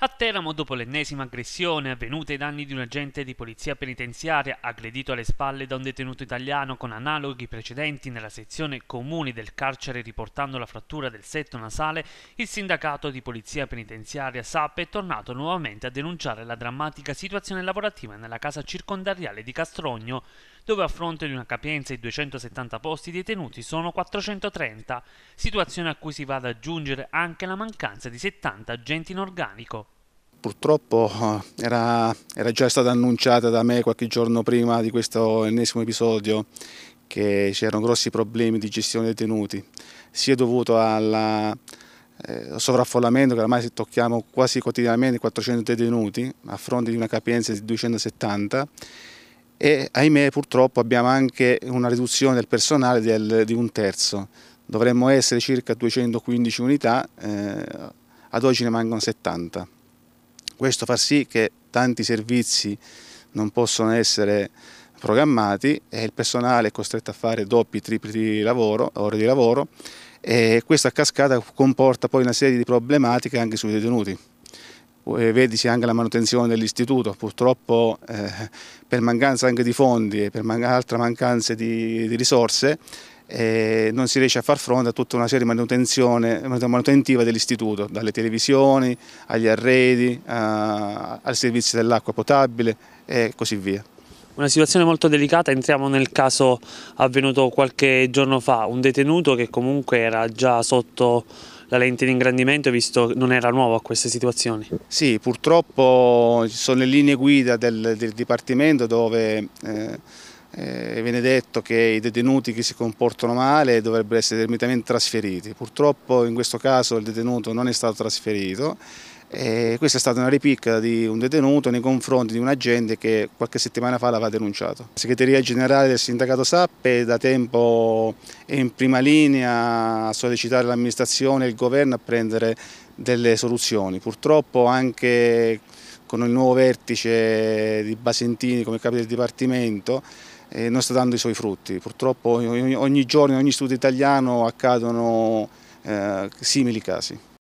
A Teramo, dopo l'ennesima aggressione avvenuta ai danni di un agente di polizia penitenziaria aggredito alle spalle da un detenuto italiano con analoghi precedenti nella sezione comuni del carcere riportando la frattura del setto nasale, il sindacato di polizia penitenziaria SAP è tornato nuovamente a denunciare la drammatica situazione lavorativa nella casa circondariale di Castrogno dove a fronte di una capienza di 270 posti detenuti sono 430, situazione a cui si va ad aggiungere anche la mancanza di 70 agenti in organico. Purtroppo eh, era, era già stata annunciata da me qualche giorno prima di questo ennesimo episodio che c'erano grossi problemi di gestione dei detenuti, sia dovuto eh, al eh, sovraffollamento che ormai tocchiamo quasi quotidianamente 400 detenuti a fronte di una capienza di 270 e ahimè purtroppo abbiamo anche una riduzione del personale del, di un terzo, dovremmo essere circa 215 unità, eh, ad oggi ne mancano 70. Questo fa sì che tanti servizi non possono essere programmati e il personale è costretto a fare doppi, tripli di lavoro, ore di lavoro e questa a cascata comporta poi una serie di problematiche anche sui detenuti eh, vedisi anche la manutenzione dell'istituto, purtroppo eh, per mancanza anche di fondi e per man altre mancanze di, di risorse eh, non si riesce a far fronte a tutta una serie di manutenzione, manutentiva dell'istituto, dalle televisioni agli arredi, a, al servizio dell'acqua potabile e così via. Una situazione molto delicata, entriamo nel caso avvenuto qualche giorno fa, un detenuto che comunque era già sotto la lente di ingrandimento visto che non era nuovo a queste situazioni? Sì, purtroppo ci sono le linee guida del, del Dipartimento dove... Eh, eh, viene detto che i detenuti che si comportano male dovrebbero essere immediatamente trasferiti. Purtroppo in questo caso il detenuto non è stato trasferito e questa è stata una ripicca di un detenuto nei confronti di un agente che qualche settimana fa l'aveva denunciato. La segreteria generale del sindacato Sappe da tempo è in prima linea a sollecitare l'amministrazione e il governo a prendere delle soluzioni. Purtroppo anche con il nuovo vertice di Basentini come capo del Dipartimento eh, non sta dando i suoi frutti. Purtroppo ogni, ogni giorno in ogni studio italiano accadono eh, simili casi.